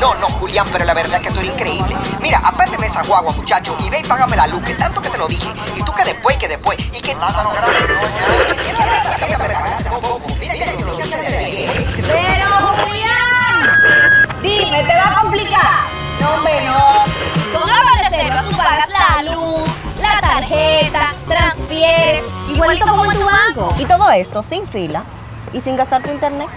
No, no, Julián, pero la verdad es que tú eres increíble. Mira, me esa guagua, muchacho, y ve y págame la luz, que tanto que te lo dije. Y tú que después, que después, y que... Pero, Julián, dime, ¿te va a complicar? No, hombre, Con Reserva tú pagas la luz, la tarjeta, transfieres, igualito como en tu banco. Y todo esto sin fila y sin gastar tu internet.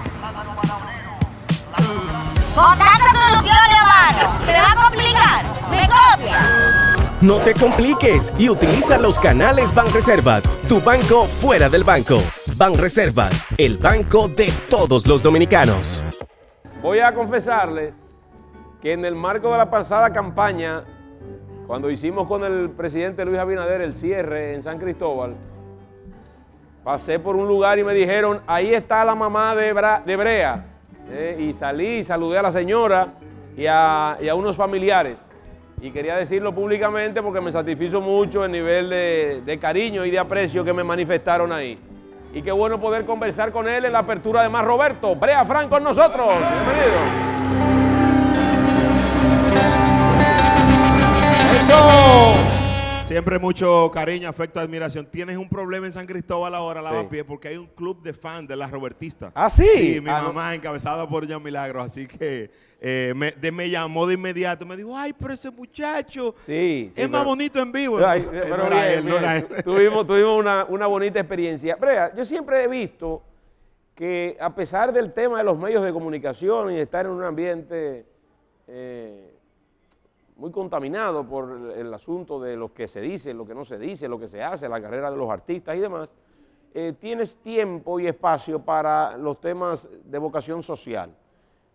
Votar soluciones a mano. Te va a complicar. Me copia. No te compliques y utiliza los canales Banreservas, tu banco fuera del banco. Banreservas, el banco de todos los dominicanos. Voy a confesarles que en el marco de la pasada campaña, cuando hicimos con el presidente Luis Abinader el cierre en San Cristóbal, pasé por un lugar y me dijeron, ahí está la mamá de, Brea. Eh, y salí y saludé a la señora y a, unos familiares. Y quería decirlo públicamente porque me satisfizo mucho el nivel de, de cariño y de aprecio que me manifestaron ahí. Y qué bueno poder conversar con él en la apertura de Más Roberto. Brea Franco con nosotros. Bienvenido. ¡Eso! Siempre mucho cariño, afecto, admiración. Tienes un problema en San Cristóbal ahora, Lava Pie, porque hay un club de fans de las Robertistas. ¿Ah, sí? Sí, mi ah, mamá encabezada por John Milagro, así que eh, me, llamó de inmediato, me dijo, ay, pero ese muchacho es más bonito en vivo. Tuvimos, una, bonita experiencia. Brea, yo siempre he visto que a pesar del tema de los medios de comunicación y estar en un ambiente... Eh, muy contaminado por el, asunto de lo que se dice, lo que no se dice, lo que se hace, la carrera de los artistas y demás, eh, tienes tiempo y espacio para los temas de vocación social.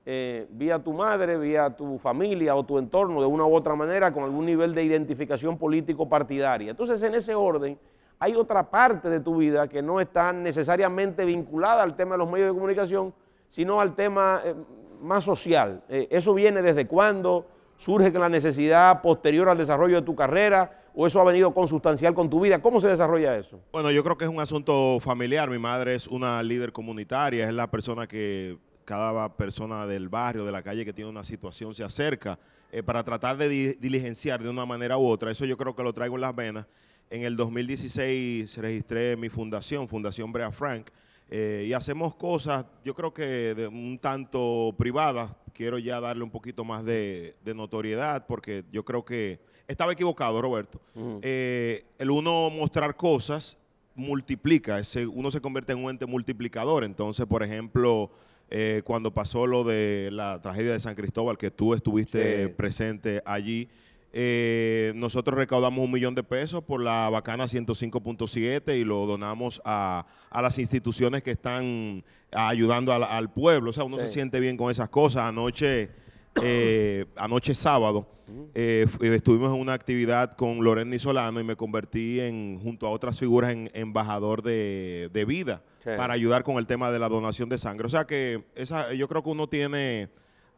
Eh, vía tu madre, vía tu familia o tu entorno, de una u otra manera, con algún nivel de identificación político-partidaria. Entonces, en ese orden, hay otra parte de tu vida que no está necesariamente vinculada al tema de los medios de comunicación, sino al tema eh, más social. ¿Eso viene desde cuándo? surge la necesidad posterior al desarrollo de tu carrera o eso ha venido consustancial con tu vida? ¿Cómo se desarrolla eso? Bueno, yo creo que es un asunto familiar. Mi madre es una líder comunitaria, es la persona que cada persona del barrio, de la calle que tiene una situación se acerca eh, para tratar de diligenciar de una manera u otra. Eso yo creo que lo traigo en las venas. En el 2016 se registré mi fundación, Fundación Brea Frank, eh, y hacemos cosas, yo creo que de un tanto privadas. Quiero ya darle un poquito más de, notoriedad porque yo creo que estaba equivocado, Roberto. Eh, el uno mostrar cosas multiplica, ese, uno se convierte en un ente multiplicador. Entonces, por ejemplo, eh, cuando pasó lo de la tragedia de San Cristóbal, que tú estuviste presente allí, eh, nosotros recaudamos un millón de pesos por la bacana 105.7 y lo donamos a, a, las instituciones que están ah, ayudando al, pueblo. O sea, uno se siente bien con esas cosas. Anoche, eh, anoche sábado, eh, eh, estuvimos en una actividad con y Solano y me convertí en, junto a otras figuras, en embajador de, vida para ayudar con el tema de la donación de sangre. O sea que esa, yo creo que uno tiene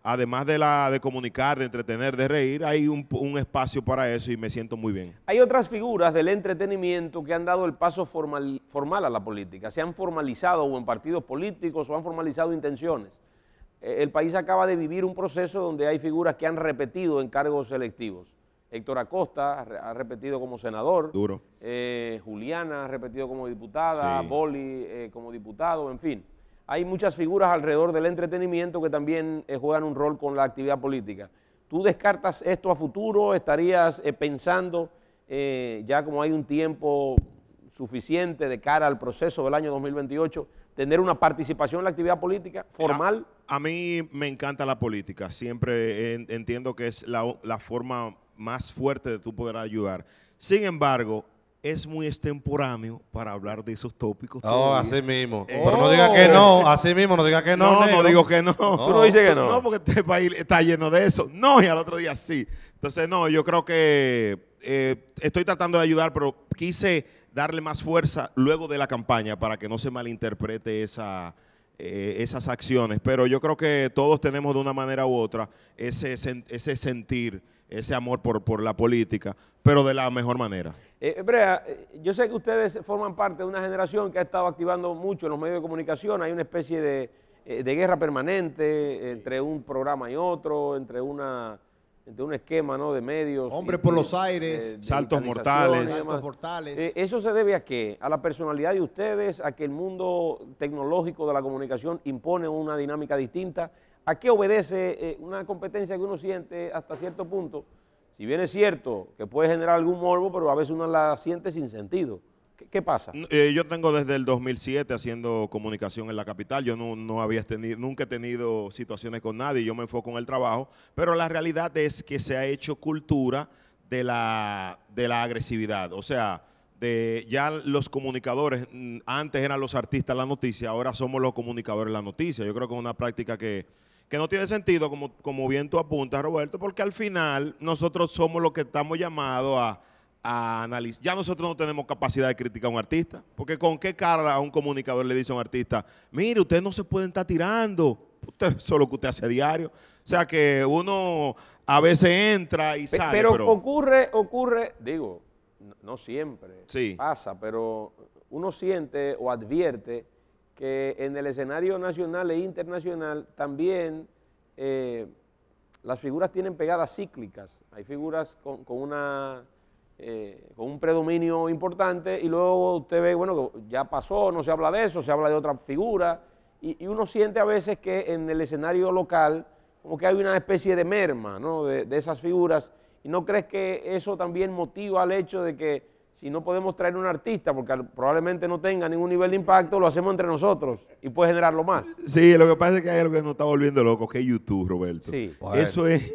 además de, la, de comunicar, de entretener, de reír, hay un, espacio para eso y me siento muy bien. Hay otras figuras del entretenimiento que han dado el paso formal, a la política, se han formalizado o en partidos políticos o han formalizado intenciones. Eh, el país acaba de vivir un proceso donde hay figuras que han repetido en cargos selectivos. Héctor Acosta ha repetido como senador. Duro. Eh, Juliana ha repetido como diputada, Boli eh, como diputado, en fin hay muchas figuras alrededor del entretenimiento que también eh, juegan un rol con la actividad política. ¿Tú descartas esto a futuro? ¿Estarías eh, pensando, eh, ya como hay un tiempo suficiente de cara al proceso del año 2028, tener una participación en la actividad política formal? A, mí me encanta la política. Siempre entiendo que es la, la forma más fuerte de tú poder ayudar. Sin embargo, es muy extemporáneo para hablar de esos tópicos. Oh, así mismo. Eh, pero no diga que oh. no, así mismo, no diga que no. No, no digo que no. Tú no dices que no. No, porque este país está lleno de eso. No, y al otro día sí. Entonces, no, yo creo que eh, estoy tratando de ayudar, pero quise darle más fuerza luego de la campaña para que no se malinterprete esa, eh, esas acciones. Pero yo creo que todos tenemos de una manera u otra ese, sentir, ese amor por la política, pero de la mejor manera. Eh, eh, Brea, eh, yo sé que ustedes forman parte de una generación que ha estado activando mucho en los medios de comunicación, hay una especie de, eh, guerra permanente entre un programa y otro, entre una entre un esquema de medios. Hombre por los aires, saltos mortales. ¿Eso se debe a qué? ¿A la personalidad de ustedes? ¿A que el mundo tecnológico de la comunicación impone una dinámica distinta? ¿A qué obedece una competencia que uno siente hasta cierto punto? Si bien es cierto que puede generar algún morbo, pero a veces uno la siente sin sentido. ¿Qué, pasa? Eh, yo tengo desde el 2007 haciendo comunicación en la capital. Yo no, había tenido, nunca he tenido situaciones con nadie. Yo me enfoco en el trabajo. Pero la realidad es que se ha hecho cultura de la, de la agresividad. O sea, de ya los comunicadores, antes eran los artistas la noticia, ahora somos los comunicadores la noticia. Yo creo que es una práctica que que no tiene sentido, como, como bien tú apuntas, Roberto, porque al final nosotros somos los que estamos llamados a, a analizar. Ya nosotros no tenemos capacidad de criticar a un artista, porque con qué cara a un comunicador le dice a un artista, mire, ustedes no se pueden estar tirando, usted, solo es lo que usted hace diario. O sea que uno a veces entra y sale. Pero, ocurre, ocurre, digo, no, siempre pasa, pero uno siente o advierte que en el escenario nacional e internacional también eh, las figuras tienen pegadas cíclicas. Hay figuras con, una, eh, con un predominio importante y luego usted ve, bueno, ya pasó, no se habla de eso, se habla de otra figura y, y uno siente a veces que en el escenario local como que hay una especie de merma ¿no? de, de esas figuras y no crees que eso también motiva al hecho de que si no podemos traer un artista, porque probablemente no tenga ningún nivel de impacto, lo hacemos entre nosotros y puede generarlo más. Sí, lo que pasa es que hay algo que nos está volviendo loco, que es YouTube, Roberto. Sí. Eso es,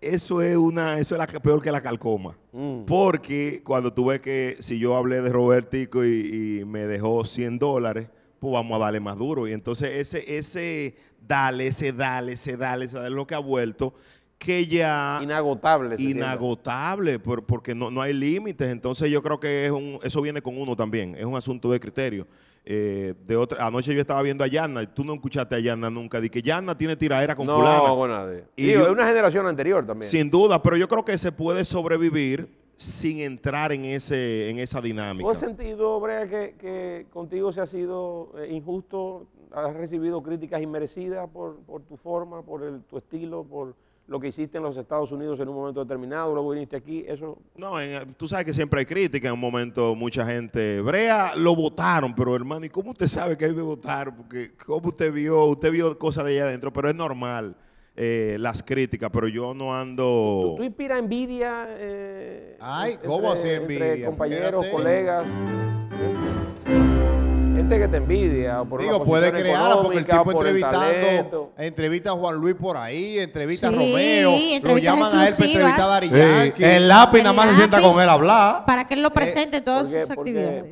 eso es una, eso es la, peor que la calcoma. Mm. Porque cuando tú ves que si yo hablé de Robertico y, me dejó 100 dólares, pues vamos a darle más duro. Y entonces ese, ese dale, ese dale, ese dale, ese dale, lo que ha vuelto que ya... Inagotable. Inagotable, porque no, no hay límites. Entonces yo creo que es un, eso viene con uno también. Es un asunto de criterio. Eh, de otra, anoche yo estaba viendo a Yanna, tú no escuchaste a Yanna nunca, di que Yanna tiene tiradera con no, No, Y de una generación anterior también. Sin duda, pero yo creo que se puede sobrevivir sin entrar en, ese, en esa dinámica. has sentido, que, contigo se ha sido eh, injusto? ¿Has recibido críticas inmerecidas por, por tu forma, por el, tu estilo, por lo que hiciste en los Estados Unidos en un momento determinado, luego viniste aquí, eso... No, tú sabes que siempre hay crítica, en un momento mucha gente, Brea lo votaron, pero hermano, ¿y cómo usted sabe que ahí me votaron? Porque ¿cómo usted vio? Usted vio cosas de allá adentro, pero es normal eh, las críticas, pero yo no ando... ¿Tú, inspiras envidia? Eh, Ay, ¿cómo así envidia? compañeros, colegas que te envidia. O por Digo, puede crear, porque el tipo entrevistando, entrevista a Juan Luis por ahí, entrevista a Romeo, lo llaman a él para entrevistar a El lápiz nada más se sienta con él a hablar. Para que él lo eh, presente todas sus actividades.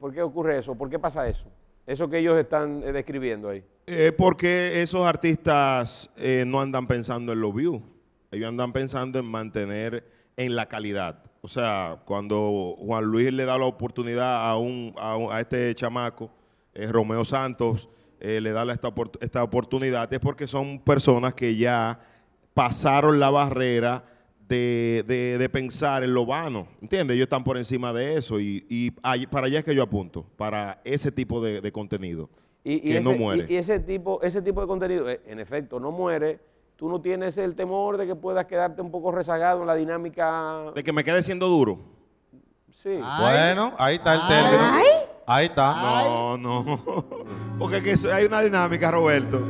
Por qué, ocurre eso? ¿Por qué pasa eso? Eso que ellos están eh, describiendo ahí. Eh, porque esos artistas eh, no andan pensando en los views. Ellos andan pensando en mantener en la calidad. O sea, cuando Juan Luis le da la oportunidad a, un, a este chamaco eh, Romeo Santos eh, le da esta, oportunidad, es porque son personas que ya pasaron la barrera de, pensar en lo vano, ¿entiendes? Ellos están por encima de eso y, y para allá es que yo apunto, para ese tipo de, contenido y, ese, no muere. Y, ese, tipo, ese tipo de contenido, eh, en efecto, no muere, tú no tienes el temor de que puedas quedarte un poco rezagado en la dinámica... De que me quede siendo duro. Sí. bueno, ahí está el término. Ahí está. No, no. Porque hay una dinámica, Roberto.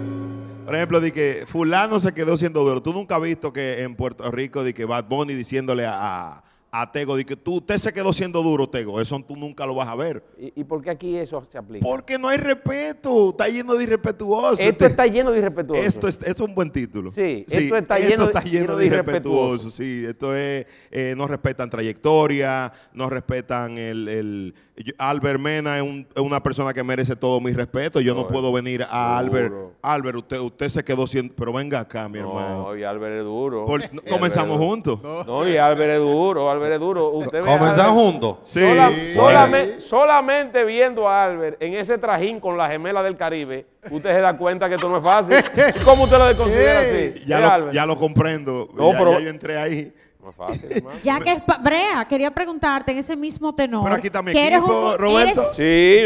Por ejemplo, de que fulano se quedó siendo duro. Tú nunca has visto que en Puerto Rico de que Bad Bunny diciéndole a, a Tego de que tú, usted se quedó siendo duro, Tego. Eso tú nunca lo vas a ver. ¿Y, y por qué aquí eso se aplica? Porque no hay respeto. Está lleno de irrespetuosos. Esto está lleno de irrespetuosos. Esto es, esto es un buen título. Sí, esto, está, lleno, de, Irrespetuoso. Sí, esto es, eh, no respetan trayectoria, no respetan el... el Albert Mena es, una persona que merece todo mi respeto. Yo no, puedo venir a Albert. Albert, usted, usted se quedó siendo... Pero venga acá, mi hermano. No, y Albert es duro. comenzamos juntos. No. no, y Albert es duro duro. ¿Comenzan juntos? solamente, solamente viendo a Albert en ese trajín con la gemela del Caribe, usted se da cuenta que esto no es fácil. ¿Cómo usted lo considera así? Ya, lo, comprendo. yo entré ahí fácil, Ya que es Brea, quería preguntarte en ese mismo tenor. Pero aquí también Roberto. Sí,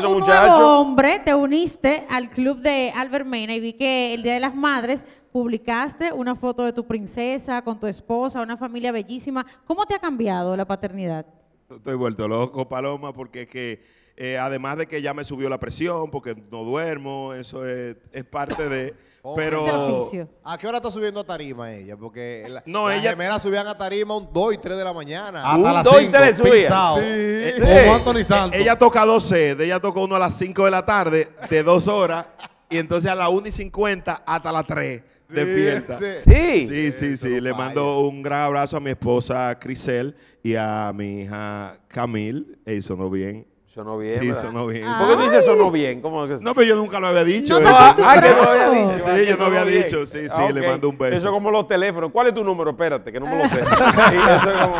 un nuevo hombre, te uniste al club de Albert y vi que el Día de las Madres publicaste una foto de tu princesa con tu esposa, una familia bellísima. ¿Cómo te ha cambiado la paternidad? Estoy vuelto loco, Paloma, porque es que eh, además de que ya me subió la presión porque no duermo, eso es, parte de... Oh, pero ¿A qué hora está subiendo a tarima ella? Porque la, no, ella... subían a tarima un 2 y 3 de la mañana. Hasta un las 2 y 3 subían. Sí. Este, Anthony Ella toca 12, ella toca uno a las 5 de la tarde, de 2 horas, y entonces a las 1 y 50 hasta las 3 despierta. Sí. Sí, sí, sí. Le mando un gran abrazo a mi esposa Crisel y a mi hija Camille. Eso no bien. Sonó bien. Sí, sonó bien. ¿Por qué tú dices sonó bien? ¿Cómo que... No, pero yo nunca lo había dicho. No, eh. no había dicho. Sí, yo no había dicho. Sí, sí, le mando un beso. Eso como los teléfonos. ¿Cuál es tu número? Espérate, que no me lo sé. eso es como.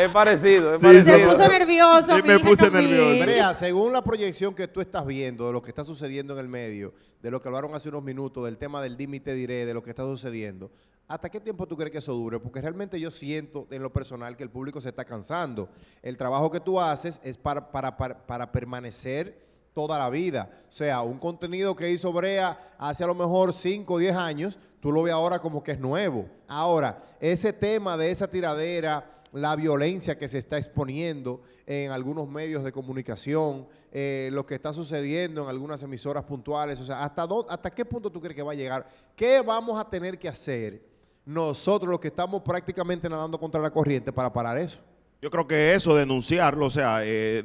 Es, parecido. Es sí, parecido. Se puso nervioso. Sí, me puse nervioso. Andrea, según la proyección que tú estás viendo de lo que está sucediendo en el medio, de lo que hablaron hace unos minutos, del tema del dímite diré, de lo que está sucediendo, ¿Hasta qué tiempo tú crees que eso dure? Porque realmente yo siento en lo personal que el público se está cansando. El trabajo que tú haces es para, para, permanecer toda la vida. O sea, un contenido que hizo Brea hace a lo mejor 5 o 10 años, tú lo ves ahora como que es nuevo. Ahora, ese tema de esa tiradera, la violencia que se está exponiendo en algunos medios de comunicación, eh, lo que está sucediendo en algunas emisoras puntuales, o sea, ¿hasta, ¿hasta qué punto tú crees que va a llegar? ¿Qué vamos a tener que hacer nosotros los que estamos prácticamente nadando contra la corriente para parar eso. Yo creo que eso, denunciarlo, o sea, eh,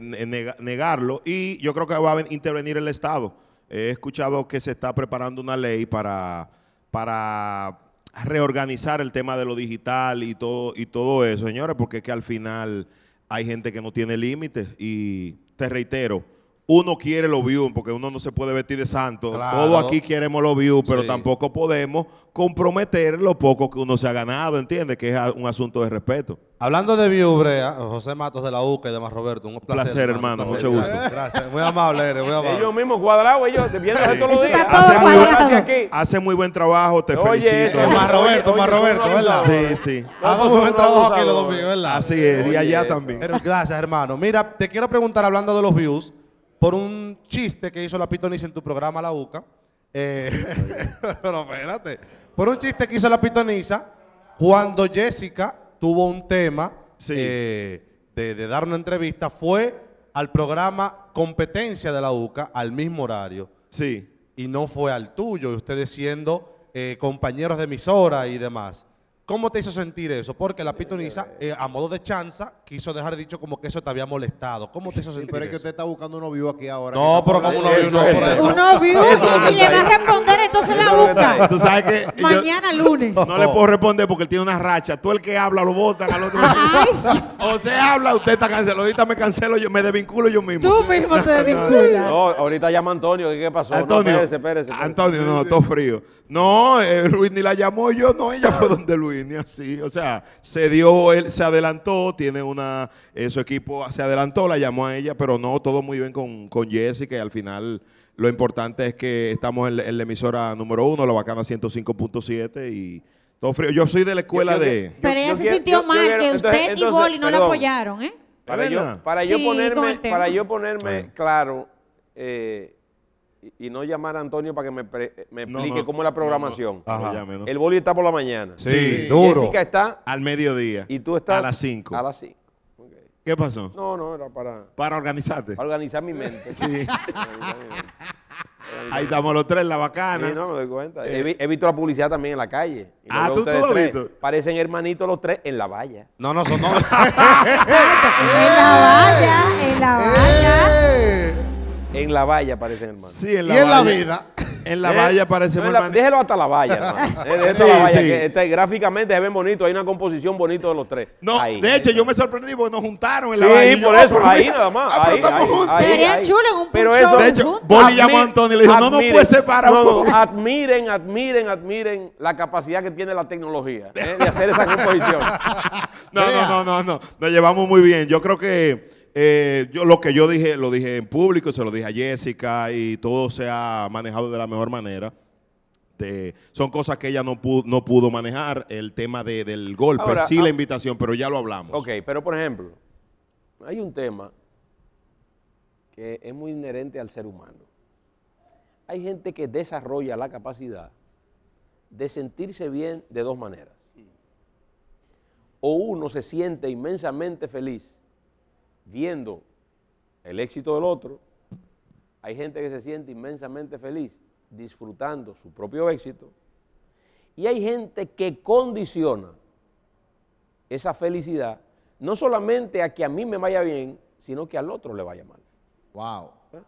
negarlo, y yo creo que va a intervenir el Estado. He escuchado que se está preparando una ley para, para reorganizar el tema de lo digital y todo, y todo eso, señores, porque es que al final hay gente que no tiene límites y te reitero, uno quiere los views, porque uno no se puede vestir de santo. Todos aquí queremos los views, pero tampoco podemos comprometer lo poco que uno se ha ganado, ¿entiendes? Que es un asunto de respeto. Hablando de views, José Matos de la UCA y demás, Roberto, un placer. hermano, mucho gusto. Gracias, muy amable eres, muy amable. Ellos mismos cuadrados, ellos te vienen sí. todos los días. Hace muy, buen, hace muy buen trabajo, te felicito. Oye, Roberto, oye, Roberto, ¿verdad? Sí, sí. Hago muy buen trabajo aquí los domingos, ¿verdad? Así es, y allá también. Gracias, hermano. Mira, te quiero preguntar, hablando de los views, por un chiste que hizo la pitonisa en tu programa La Uca. Eh, pero espérate. Por un chiste que hizo la pitonisa, cuando Jessica tuvo un tema eh, de, dar una entrevista, fue al programa Competencia de la UCA al mismo horario. Sí. Y no fue al tuyo, y ustedes siendo eh, compañeros de emisora y demás. ¿Cómo te hizo sentir eso? Porque la pitoniza, eh, a modo de chanza, quiso dejar dicho como que eso te había molestado. ¿Cómo te hizo sentir Pero es que usted está buscando un novio aquí ahora. No, pero como un novio no. Un novio y le va a responder, entonces la busca. Tú sabes que Mañana lunes. no le puedo responder porque él tiene una racha. Tú el que habla lo botan al otro. O se habla, usted está cancelado. Ahorita me cancelo, yo me desvinculo yo mismo. Tú mismo te desvinculas. No, ahorita llama Antonio, ¿qué pasó? Antonio, espérese, Antonio, no, todo frío. No, Luis eh, ni la llamó yo, no, ella fue donde Luis así, o sea, se dio, él se adelantó, tiene una, eh, su equipo se adelantó, la llamó a ella, pero no, todo muy bien con, con Jessica y al final lo importante es que estamos en, la emisora número uno, la bacana 105.7 y... Todo frío. Yo soy de la escuela de. pero ella se sintió mal que usted y Boli no la apoyaron, ¿eh? Para, yo, yo ponerme, para yo ponerme claro, eh, y no llamar a Antonio para que me, eh, explique cómo es la programación. el boli está por la mañana. Sí, sí, duro. está al mediodía. Y tú estás a las 5. A las 5. ¿Qué pasó? No, no, era para para organizarte. Para organizar mi mente. sí. Ahí estamos los tres, la bacana. Sí, no, me doy cuenta. Eh, he, visto la publicidad también en la calle. ah, tú, visto. Parecen hermanitos los tres en la valla. No, no, son no. en la valla, en la valla. ¡Eh! En la valla parece hermano. Sí, en la y valla. en la vida. En la eh, valla parece hermano. Déjelo hasta la valla, hermano. Eh, la valla, este, gráficamente se ven bonito. Hay una composición bonita de los tres. No, de hecho, yo me sorprendí porque nos juntaron en la valla. Sí, por ah, eso, ahí nada más. ahí, ahí, Sería chulo en un pero eso, De hecho, Boli llamó a Antonio y le dijo, no, no puede separar. No, no, admiren, admiren, admiren la capacidad que tiene la tecnología eh, de hacer esa composición. no, no, no, no, no. Nos llevamos muy bien. Yo creo que eh, yo, lo que yo dije, lo dije en público, se lo dije a Jessica y todo se ha manejado de la mejor manera. son cosas que ella no pudo, pudo manejar, el tema del golpe, sí la ah, invitación, pero ya lo hablamos. Ok, pero por ejemplo, hay un tema que es muy inherente al ser humano. Hay gente que desarrolla la capacidad de sentirse bien de dos maneras. O uno se siente inmensamente feliz viendo el éxito del otro, hay gente que se siente inmensamente feliz disfrutando su propio éxito y hay gente que condiciona esa felicidad no solamente a que a mí me vaya bien, sino que al otro le vaya mal. Wow. ¿Eh?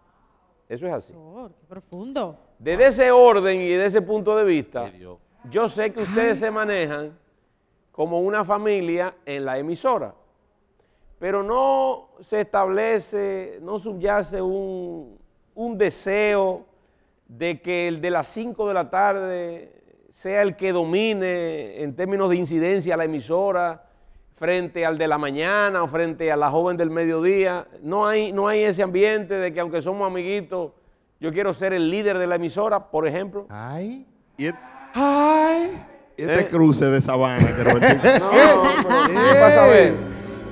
Eso es así. qué profundo. Desde ese orden y de ese punto de vista, yo sé que ustedes se manejan como una familia en la emisora pero no se establece, no subyace un, deseo de que el de las 5 de la tarde sea el que domine en términos de incidencia a la emisora frente al de la mañana o frente a la joven del mediodía. No hay, no hay ese ambiente de que aunque somos amiguitos, yo quiero ser el líder de la emisora, por ejemplo. Ay. este cruce de sabana, no, eh.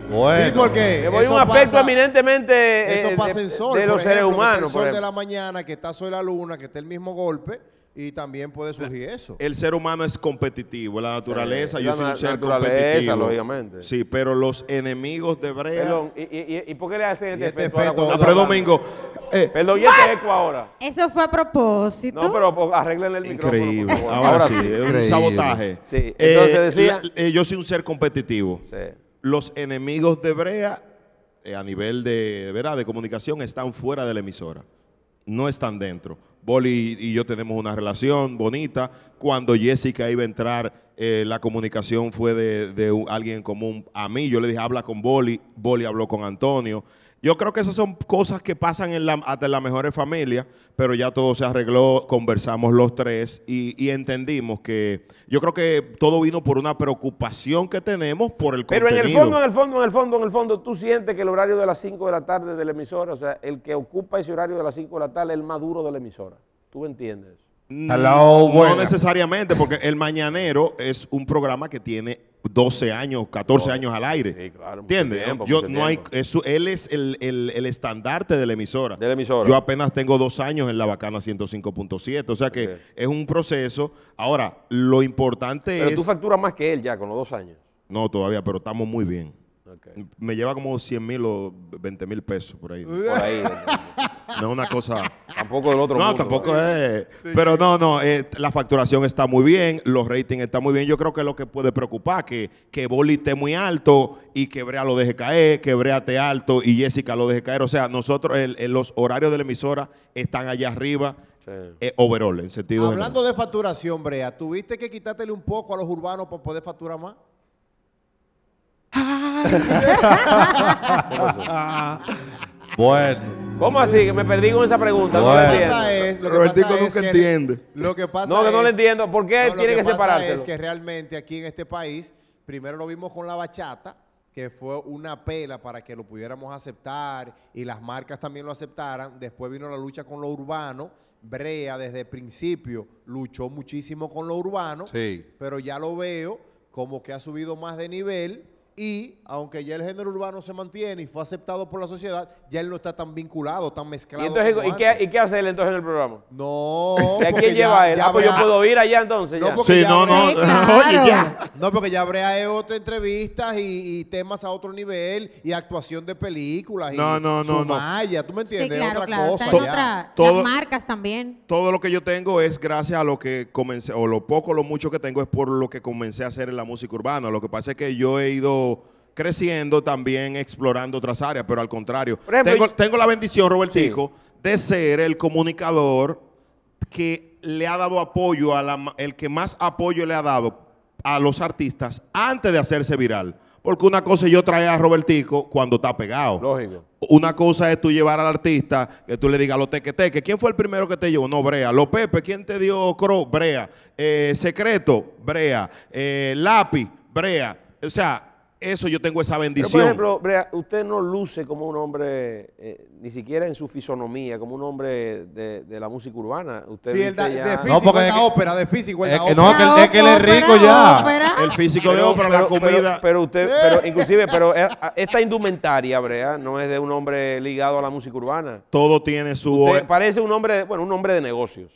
Bueno, sí, un aspecto eminentemente eso eh, pasa en sol, de, los seres humanos. el sol de la mañana, que está sobre la luna, que está el mismo golpe, y también puede surgir eso. El ser humano es competitivo, la naturaleza, yo soy un ser competitivo. lógicamente. Sí, pero los enemigos de Brea... Perdón, ¿y, por qué le hacen este, este, efecto efecto? no, pero Domingo... Eh, Perdón, ¿y este eco ahora? Eso fue a propósito. No, pero pues, arreglen el Increíble, micrófono. ahora, sí, es un sabotaje. Sí, entonces eh, decía... yo soy un ser competitivo. Sí los enemigos de Brea eh, a nivel de, ¿verdad? de comunicación están fuera de la emisora, no están dentro. Boli y yo tenemos una relación bonita. Cuando Jessica iba a entrar, eh, la comunicación fue de, de, alguien común a mí. Yo le dije, habla con Boli. Boli habló con Antonio. Yo creo que esas son cosas que pasan hasta en las mejores familias, pero ya todo se arregló, conversamos los tres y, entendimos que yo creo que todo vino por una preocupación que tenemos por el contenido. Pero en el fondo, en el fondo, en el fondo, en el fondo, tú sientes que el horario de las 5 de la tarde de la emisora, o sea, el que ocupa ese horario de las 5 de la tarde es el más duro de la emisora. ¿Tú entiendes? no necesariamente, porque El Mañanero es un programa que tiene 12 años, 14 años al aire. ¿Entiendes? yo no hay, eso, él es el, estandarte de la emisora. Yo apenas tengo dos años en la bacana 105.7. O sea que es un proceso. Ahora, lo importante es. Pero tú facturas más que él ya con los dos años. No, todavía, pero estamos muy bien. Me lleva como 100 mil o 20 mil pesos por ahí. Por ahí. No es una cosa. Tampoco del otro No, tampoco es. pero no, no, eh, la facturación está muy bien, los ratings están muy bien. Yo creo que lo que puede preocupar, que, que Boli esté muy alto y que Brea lo deje caer, que Brea esté alto y Jessica lo deje caer. O sea, nosotros, el, los horarios de la emisora están allá arriba. Sí. Eh, overall, en sentido Hablando de facturación, Brea, ¿tuviste que quitártele un poco a los urbanos para poder facturar más? bueno. ¿Cómo así? Que me perdí con esa pregunta. Lo no que es, lo que nunca entiende. Lo que pasa no, que no lo entiendo. ¿Por qué tiene que, que Es que realmente aquí en este país, primero lo vimos con la bachata, que fue una pela para que lo pudiéramos aceptar y las marcas también lo aceptaran. Después vino la lucha con lo urbano. Brea desde el principio luchó muchísimo con lo urbano, sí. pero ya lo veo como que ha subido más de nivel y aunque ya el género urbano se mantiene y fue aceptado por la sociedad, ya él no está tan vinculado, tan mezclado. ¿Y, entonces, ¿y, qué, ¿y qué, hace él entonces en el programa? No. a quién lleva él? Ah, pues yo puedo ir allá entonces. No sí, ya no, no. ya. No, porque ya habrá otras entrevistas y, temas a otro nivel y actuación de películas. Y no, no, no. ¿tú me entiendes? otra cosa. marcas también. Todo lo que yo tengo es gracias a lo que comencé, o lo poco, lo mucho que tengo es por lo que comencé a hacer en la música urbana. Lo que pasa es que yo he ido creciendo también explorando otras áreas, pero al contrario. tengo, la bendición, Robertico, de ser el comunicador que le ha dado apoyo a la, el que más apoyo le ha dado a los artistas antes de hacerse viral. Porque una cosa yo traía a Robertico cuando está pegado. Una cosa es tú llevar al artista, que tú le digas lo teque teque. ¿Quién fue el primero que te llevó? No, Brea. Lo Pepe, ¿quién te dio Cro? Brea. Eh, secreto, Brea. Eh, lápiz, Brea. O sea, eso yo tengo esa bendición. por ejemplo, usted no luce como un hombre, eh, ni siquiera en su fisonomía, como un hombre de, la música urbana. Usted sí, el da, de físico no, ópera, de físico es, que, ópera. No, es que él es rico ya. El físico de ópera, la comida. Pero, usted, pero inclusive, pero eh, esta indumentaria, Brea, no es de un hombre ligado a la música urbana. Todo tiene su... parece un hombre, bueno, un hombre de negocios.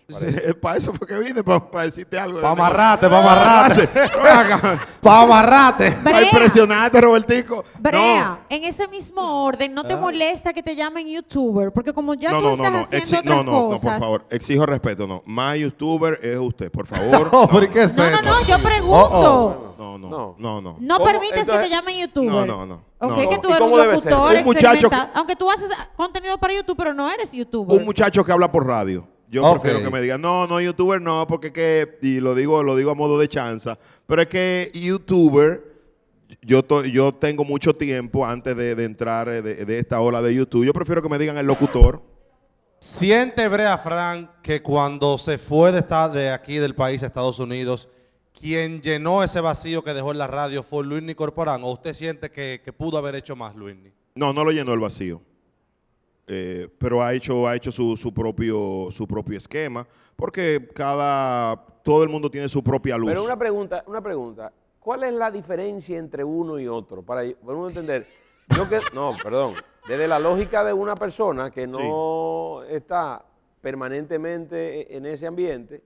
para eso porque vine, para, decirte algo. Para amarrarte, para amarrarte. para amarrarte. Para impresionar Imagínate, ah, Robertico. Brea, no. en ese mismo orden, ¿no te ah. molesta que te llamen youtuber? Porque como ya no, tú estás haciendo Otras otras no, no, No, por favor, exijo respeto, no. Más youtuber es usted, por favor. no, ¿por qué es no, no, no, yo pregunto. No, no, no, no. No, permites que te llamen youtuber. No, no, no. Okay, que tú eres un locutor, un muchacho aunque tú haces contenido para YouTube, pero no eres youtuber. Un muchacho que habla por radio. Yo prefiero que me digan, no, no, youtuber no, porque que, y lo digo, lo digo a modo de chanza, pero es que youtuber yo, yo tengo mucho tiempo antes de, entrar eh, de, esta ola de YouTube. Yo prefiero que me digan el locutor. Siente Brea Frank que cuando se fue de, esta, de aquí del país a Estados Unidos, quien llenó ese vacío que dejó en la radio fue Luis Corporán. ¿O usted siente que, pudo haber hecho más, Luisni? No, no lo llenó el vacío. Eh, pero ha hecho, ha hecho su, propio, su propio esquema, porque cada, todo el mundo tiene su propia luz. Pero una pregunta, una pregunta. ¿Cuál es la diferencia entre uno y otro? Para, uno entender, no, perdón, desde la lógica de una persona que no está permanentemente e, en ese ambiente,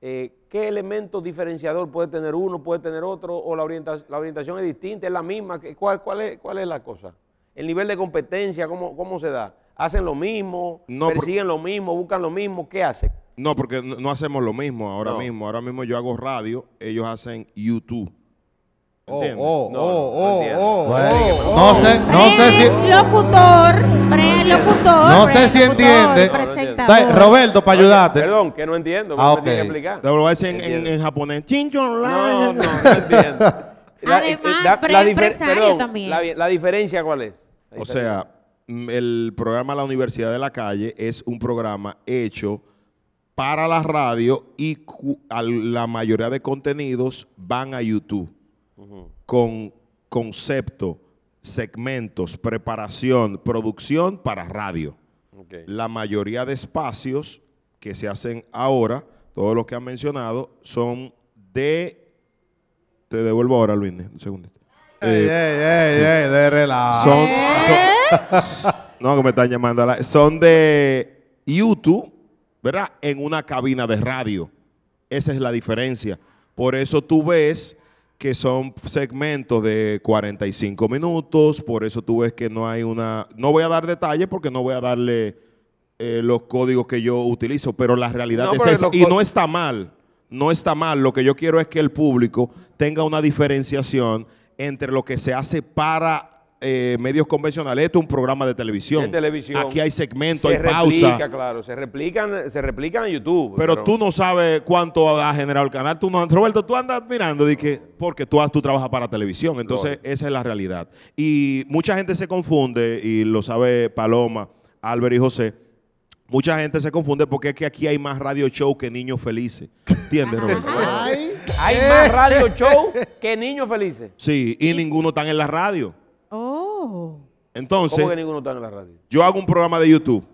eh, ¿qué elemento diferenciador puede tener uno, puede tener otro, o la, orientación, es distinta, es la misma? ¿Cuál, cuál, es, ¿Cuál es la cosa? ¿El nivel de competencia cómo, cómo se da? ¿Hacen lo mismo? No, ¿Persiguen lo mismo? ¿Buscan lo mismo? ¿Qué hacen? No, porque no hacemos lo mismo ahora mismo. Ahora mismo yo hago radio, ellos hacen YouTube. No sé, no sé si. Locutor, locutor. No sé si entiende. Roberto, para ayudarte. Perdón, que no entiendo. Ah, explicar. Te lo voy a decir en japonés. No, no, no entiendo. Además, preempresario empresario también. La diferencia, ¿cuál es? O sea, mm, el programa La Universidad de la Calle es un programa hecho para la radio y la mayoría de contenidos van a YouTube con concepto, segmentos, preparación, producción para radio. La mayoría de espacios que se hacen ahora, todos los que han mencionado, son de... Te devuelvo ahora, Luis, un segundo. Eh, ¡Ey, de relajo. ¿Eh? no, que me están llamando. son de YouTube, ¿verdad? En una cabina de radio. Esa es la diferencia. Por eso tú ves que son segmentos de 45 minutos, por eso tú ves que no hay una... No voy a dar detalles porque no voy a darle eh, los códigos que yo utilizo, pero la realidad es esa. Y no está mal, no está mal. Lo que yo quiero es que el público tenga una diferenciación entre lo que se hace para eh, medios convencionales, esto es un programa de televisión. Aquí hay segmentos, hay pausa. claro, se replican, se replican en YouTube. Pero, tú no sabes cuánto ha generado el canal. Tú no, Roberto, tú andas mirando y que, porque tú, tú trabajas para televisión. Entonces, esa es la realidad. Y mucha gente se confunde, y lo sabe Paloma, Albert y José. Mucha gente se confunde porque es que aquí hay más radio show que niños felices. ¿Entiendes, Roberto? Hay más radio show que niños felices. Sí, y ninguno está en la radio. Entonces, yo hago un programa de YouTube.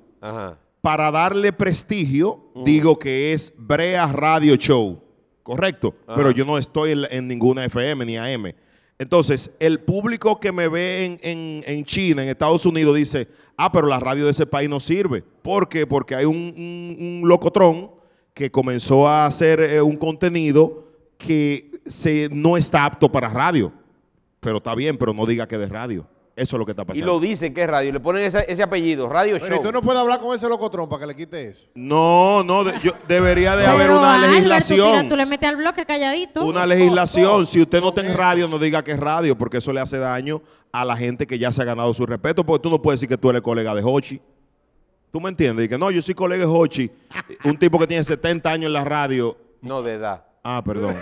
Para darle prestigio, mm. digo que es Brea Radio Show. Correcto. Pero yo no estoy en, ninguna FM ni AM. Entonces, el público que me ve en, China, en Estados Unidos, dice, ah, pero la radio de ese país no sirve. ¿Por qué? Porque hay un, un, locotrón que comenzó a hacer eh, un contenido que se, no está apto para radio. Pero está bien, pero no diga que de radio. Eso es lo que está pasando. Y lo dicen que es radio. Le ponen ese, apellido, Radio Show. pero tú no puede hablar con ese locotrón para que le quite eso. No, no, yo- debería de haber una legislación. Tú le metes al bloque calladito. Una legislación, si usted no tiene radio, no diga que es radio, porque eso le hace daño a la gente que ya se ha ganado su respeto, porque tú no puedes decir que tú eres colega de Hochi. ¿Tú me entiendes? Y que no, yo soy colega de Hochi, un tipo que tiene 70 años en la radio. No, de edad. Ah, perdón.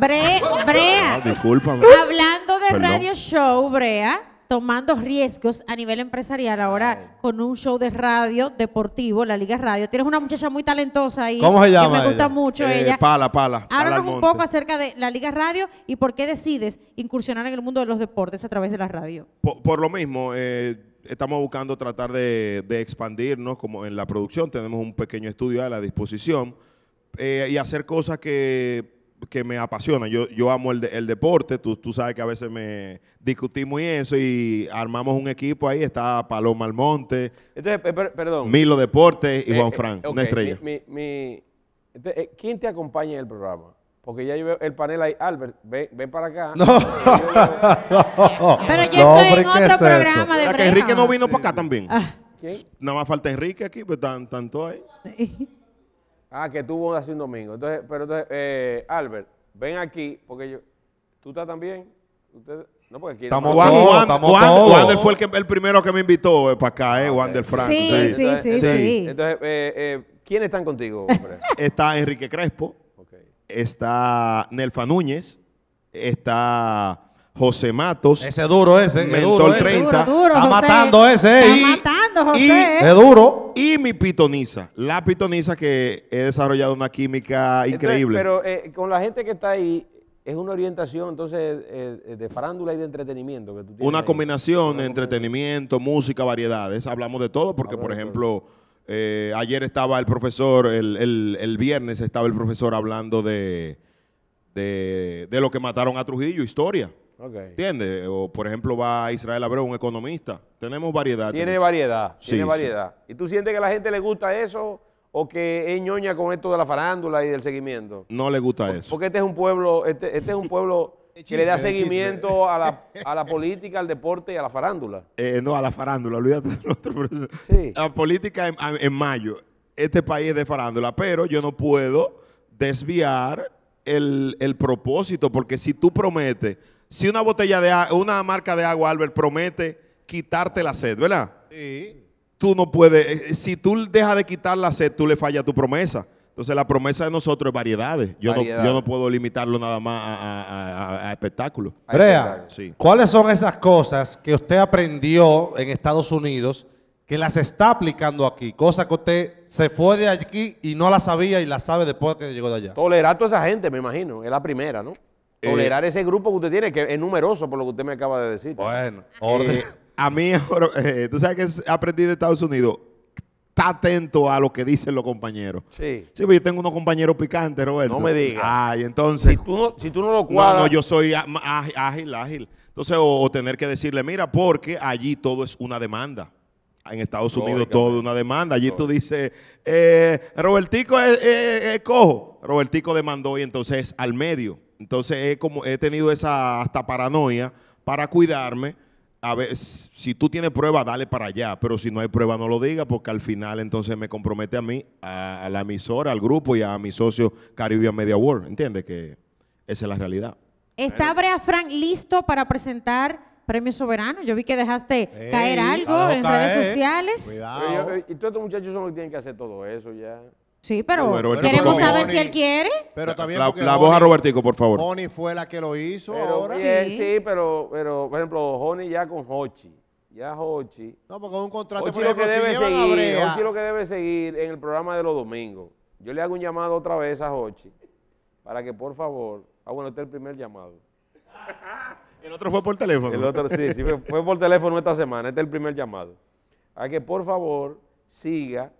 Bre- Brea. Ah, discúlpame. Hablando de radio show, Brea, tomando riesgos a nivel empresarial ahora con un show de radio deportivo, la Liga Radio. Tienes una muchacha muy talentosa ahí. ¿Cómo se llama? Que me gusta ella? mucho eh, ella. Pala, pala. Háblanos un poco acerca de la Liga Radio y por qué decides incursionar en el mundo de los deportes a través de la radio. Por, lo mismo, eh, estamos buscando tratar de, expandirnos como en la producción. Tenemos un pequeño estudio a la disposición eh, y hacer cosas que que me apasiona. Yo, yo amo el, deporte. Tú, sabes que a veces me discutimos y eso y armamos un equipo ahí. Está Paloma Almonte, Entonces, perdón. Milo Deportes y eh, Juan eh, Fran, una estrella. Mi, mi, eh, ¿Quién te acompaña en el programa? Porque ya yo veo el panel ahí. Albert, ven, para acá. No. Pero yo estoy en otro programa de ah, Enrique no vino para acá también. Ah. Ah. Nada más falta Enrique aquí, pues, están todos ahí. Ah, que tuvo hace un domingo. Entonces, pero entonces, eh, Albert, ven aquí, porque yo. ¿Tú estás también? No, porque aquí estamos Juan, todos, Juan, estamos Juan, Wander fue el, primero que me invitó eh, para acá, eh, ah, Wander Frank. Sí, sí, sí. sí, entonces, eh, eh, eh, ¿quiénes están contigo, hombre? está Enrique Crespo, está Nelfa Núñez, está José Matos. Ese duro ese. Mentor duro, 30. duro, está matando ese. Está matando. Y, ¿eh? duro. Y mi pitoniza. La pitoniza que he desarrollado una química increíble. pero eh, con la gente que está ahí, es una orientación entonces eh, de farándula y de entretenimiento. una combinación de entretenimiento, música, variedades. Hablamos de todo porque, por ejemplo, ayer estaba el profesor, el, el, el, viernes estaba el profesor hablando de, de lo que mataron a Trujillo, historia. ¿Entiendes? O, por ejemplo, va a Israel Abreu, un economista. Tenemos variedad. Tiene variedad, tiene variedad. ¿Y tú sientes que a la gente le gusta eso o que es ñoña con esto de la farándula y del seguimiento? No le gusta eso. Porque este es un pueblo, este, este es un pueblo... que le da seguimiento a la, política, al deporte y a la farándula. Eh, no, a la farándula, olvídate otro La política en, mayo. Este país es de farándula, pero yo no puedo desviar el, el, propósito, porque si tú prometes si una botella de una marca de agua, Albert, promete quitarte la sed, ¿verdad? Sí. Tú no puedes, eh, eh, si tú dejas de quitar la sed, tú le fallas tu promesa. Entonces la promesa de nosotros es variedades. Yo, no, yo no, puedo limitarlo nada más a, espectáculos. Brea, sí. ¿cuáles son esas cosas que usted aprendió en Estados Unidos que las está aplicando aquí? Cosas que usted se fue de aquí y no las sabía y las sabe después que llegó de allá. Tolerar a toda esa gente, me imagino. Es la primera, ¿no? Eh, tolerar ese grupo que usted tiene, que es numeroso por lo que usted me acaba de decir. Bueno, eh, orden. a mí, eh, tú sabes que aprendí de Estados Unidos, está atento a lo que dicen los compañeros. Sí. Sí, pues yo tengo unos compañeros picantes, Roberto. No me digas. Ay, entonces. Si tú no, si tú no lo cuadras. No, yo soy ágil, ágil. Entonces, o, tener que decirle, mira, porque allí todo es una demanda. En Estados Unidos todo es una demanda. Allí tú dices, Robertico es, cojo. Robertico demandó y entonces al medio. Entonces he, como, he tenido esa hasta paranoia para cuidarme. A ver, si tú tienes prueba, dale para allá, pero si no hay prueba, no lo diga, porque al final entonces me compromete a mí, a, la emisora, al grupo y a mi socio Caribbean Media World. ¿Entiendes? Que esa es la realidad. ¿Está Brea Frank listo para presentar Premio Soberano? Yo vi que dejaste caer algo en redes ¿eh? sociales. y todos estos muchachos son los que tienen que hacer todo eso ya. Sí, pero, queremos saber si él quiere. Pero la, voz a Robertico, por favor. Honey fue la que lo hizo Sí. sí, pero, pero por ejemplo, Honey ya con Hochi. Ya Hochi. No, porque es un contrato. Hochi por ejemplo, lo que debe seguir, lo que debe seguir en el programa de los domingos. Yo le hago un llamado otra vez a Hochi para que por favor, ah bueno, este es el primer llamado. el otro fue por teléfono. El otro, sí, sí, fue, fue por teléfono esta semana, este es el primer llamado. A que por favor siga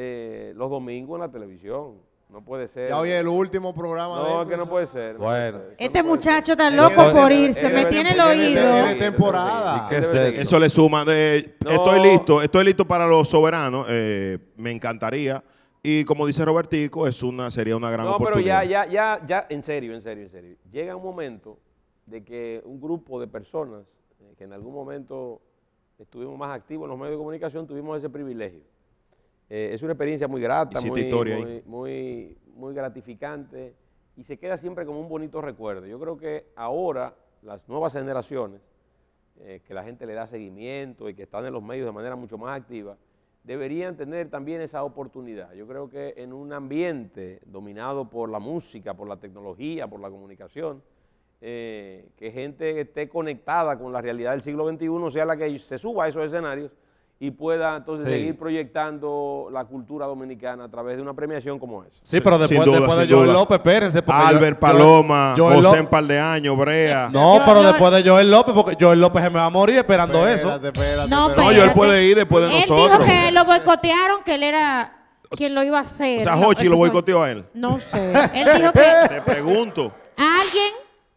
eh, los domingos en la televisión. No puede ser. Ya oye, el último programa. No, que no puede ser. bueno. Este muchacho tan loco por irse. Me tiene el oído. De temporada. Eso le suma de... Estoy listo. Estoy listo para los soberanos. Eh, me encantaría. Y como dice Robertico, es una, sería una gran oportunidad. No, pero ya, ya, ya, ya, en serio, en serio, en serio. Llega un momento de que un grupo de personas eh, que en algún momento estuvimos más activos en los medios de comunicación, tuvimos ese privilegio eh, es una experiencia muy grata, muy, muy, gratificante y se queda siempre como un bonito recuerdo. Yo creo que ahora las nuevas generaciones, eh, que la gente le da seguimiento y que están en los medios de manera mucho más activa, deberían tener también esa oportunidad. Yo creo que en un ambiente dominado por la música, por la tecnología, por la comunicación, eh, que gente esté conectada con la realidad del siglo XXI, sea la que se suba a esos escenarios, y pueda entonces seguir proyectando la cultura dominicana a través de una premiación como esa. Sí, pero después, de Joel López, espérense. Albert Paloma, José en par de años, Brea. No, pero después de Joel López, porque Joel López se me va a morir esperando eso. no, espérate. no, Joel puede ir después de nosotros él Dijo que lo boicotearon, que él era quien lo iba a hacer. O sea, Hochi lo boicoteó a él. No sé. él dijo que... Te pregunto. Alguien,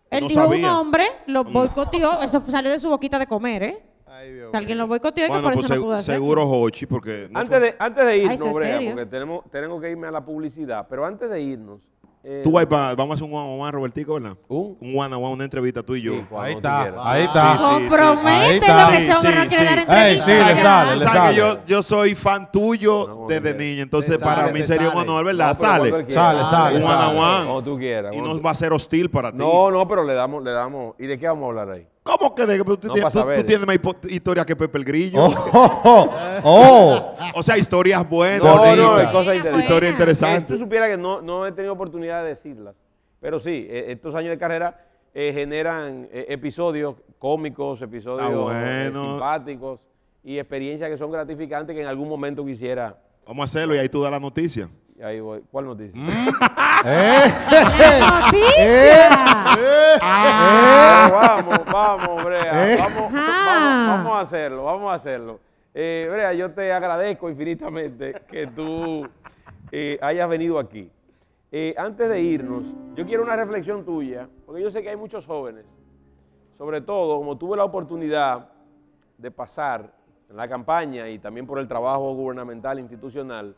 él dijo un hombre, lo boicoteó, eso salió de su boquita de comer, ¿eh? Ay, Dios Alguien lo boicoteó pues no Seguro Hochi, porque... antes, de, antes de irnos, Ay, porque tenemos, tengo que irme a la publicidad, pero antes de irnos... Eh, tú vas vamos a hacer un one one Robertico, ¿verdad? un one one, una entrevista tú y yo. ahí, está, ahí está, sí, sí, lo que no quiere entrevista. sí, le sale, le sale. Yo, yo soy fan tuyo desde niño, entonces para mí sería un honor, ¿verdad? sale. Sale, sale, Un one one. Como tú quieras. Y no va a ser hostil para ti. No, no, pero le damos, le damos. ¿Y de qué vamos a hablar ahí? ¿Cómo que de, tú, tú, tienes más historias que Pepe el Grillo? Oh, oh, oh. o sea, historias buenas. No, no, Historias interesantes. Si tú supieras que no, he tenido oportunidad de decirlas. Pero sí, e, estos años de carrera eh, generan eh, episodios cómicos, episodios ah, eh, simpáticos y experiencias que son gratificantes que en algún momento quisiera. Vamos a hacerlo y ahí tú das la noticia. Ahí voy. ¿Cuál mm. eh. noticia? ¿Eh? ¿Eh? Vamos, vamos, Brea. Ah. Vamos, vamos, a hacerlo, vamos a hacerlo. Eh, Brea, yo te agradezco infinitamente que tú eh, hayas venido aquí. antes de irnos, yo quiero una reflexión tuya, porque yo sé que hay muchos jóvenes, sobre todo como tuve la oportunidad de pasar en la campaña y también por el trabajo gubernamental institucional,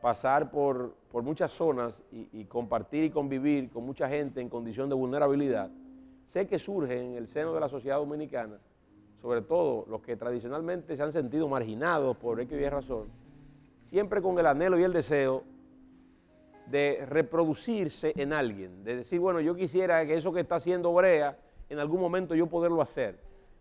pasar por, muchas zonas y, compartir y convivir con mucha gente en condición de vulnerabilidad, sé que surge en el seno de la sociedad dominicana, sobre todo los que tradicionalmente se han sentido marginados por X y razón, siempre con el anhelo y el deseo de reproducirse en alguien, de decir, bueno, yo quisiera que eso que está haciendo Brea, en algún momento yo poderlo hacer.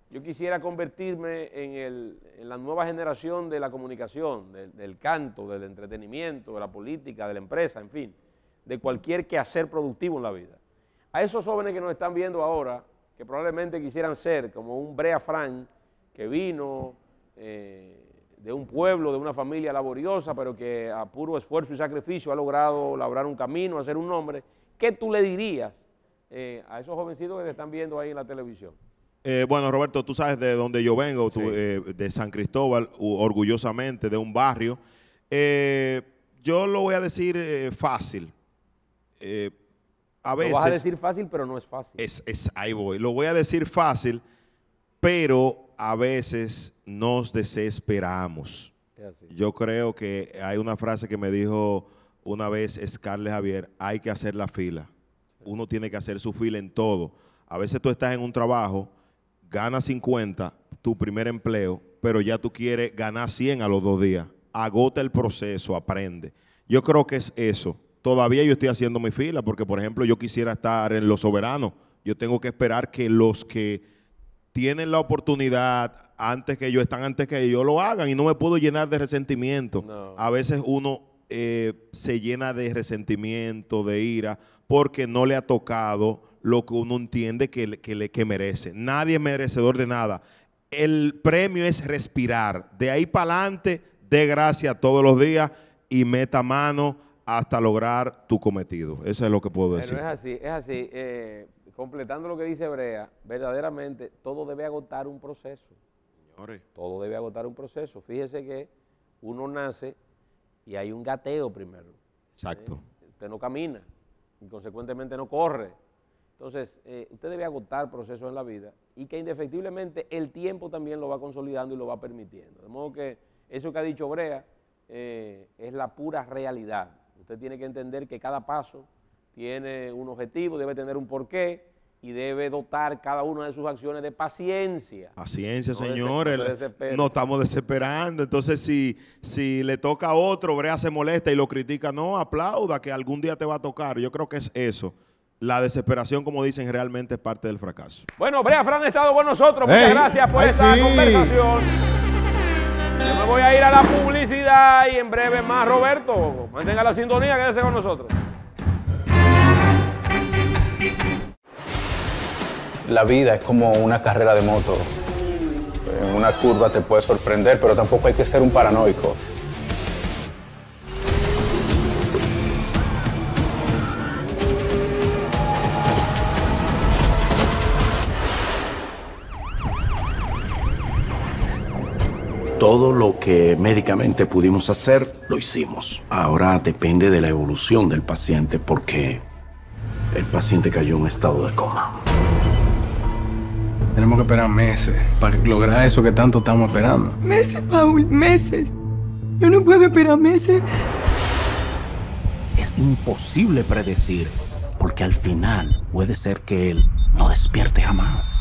Yo quisiera convertirme en, la nueva generación de la comunicación, del, canto, del entretenimiento, de la política, de la empresa, en fin, de cualquier quehacer productivo en la vida. A esos jóvenes que nos están viendo ahora, que probablemente quisieran ser como un Brea Frank, que vino eh, de un pueblo, de una familia laboriosa, pero que a puro esfuerzo y sacrificio ha logrado labrar un camino, hacer un nombre, ¿qué tú le dirías eh, a esos jovencitos que te están viendo ahí en la televisión? Eh, bueno, Roberto, tú sabes de dónde yo vengo, eh, de San Cristóbal, orgullosamente, de un barrio. Eh, yo lo voy a decir fácil. a lo vas a decir fácil, pero no es fácil. Es, ahí voy. Lo voy a decir fácil, pero a veces nos desesperamos. Yo creo que hay una frase que me dijo una vez Scarlett Javier, hay que hacer la fila. Uno tiene que hacer su fila en todo. A veces tú estás en un trabajo Gana 50 tu primer empleo, pero ya tú quieres ganar 100 a los dos días. Agota el proceso, aprende. Yo creo que es eso. Todavía yo estoy haciendo mi fila porque, por ejemplo, yo quisiera estar en Los Soberanos. Yo tengo que esperar que los que tienen la oportunidad antes que yo, están antes que yo, lo hagan y no me puedo llenar de resentimiento. A veces uno eh, se llena de resentimiento, de ira, porque no le ha tocado lo que uno entiende que, que, merece. Nadie es merecedor de nada. El premio es respirar. De ahí para adelante, dé gracia todos los días y meta mano hasta lograr tu cometido. Eso es lo que puedo decir. es así, es así. Eh, completando lo que dice Hebrea, verdaderamente todo debe agotar un proceso. Señores. Todo debe agotar un proceso. Fíjese que uno nace y hay un gateo primero. Exacto. Usted no camina y consecuentemente no corre. Entonces, eh, usted debe agotar procesos en la vida y que indefectiblemente el tiempo también lo va consolidando y lo va permitiendo. De modo que eso que ha dicho Brea eh, es la pura realidad. Usted tiene que entender que cada paso tiene un objetivo, debe tener un porqué, y debe dotar cada una de sus acciones de paciencia. Paciencia, señores. No estamos desesperando. Entonces, si, si le toca a otro, Brea se molesta y lo critica. No, aplauda que algún día te va a tocar. Yo creo que es eso. La desesperación, como dicen, realmente es parte del fracaso. Bueno, Brea Fran ha estado con nosotros. Muchas gracias por esta conversación. Yo me voy a ir a la publicidad y en breve más, Roberto. Mantenga la sintonía, quédese con nosotros. la vida es como una carrera de moto. En una curva te puede sorprender, pero tampoco hay que ser un paranoico. Todo lo que médicamente pudimos hacer, lo hicimos. Ahora depende de la evolución del paciente porque el paciente cayó en estado de coma. Tenemos que esperar meses para lograr eso que tanto estamos esperando. Meses, Paul, meses. Yo no puedo esperar meses. Es imposible predecir, porque al final puede ser que él no despierte jamás.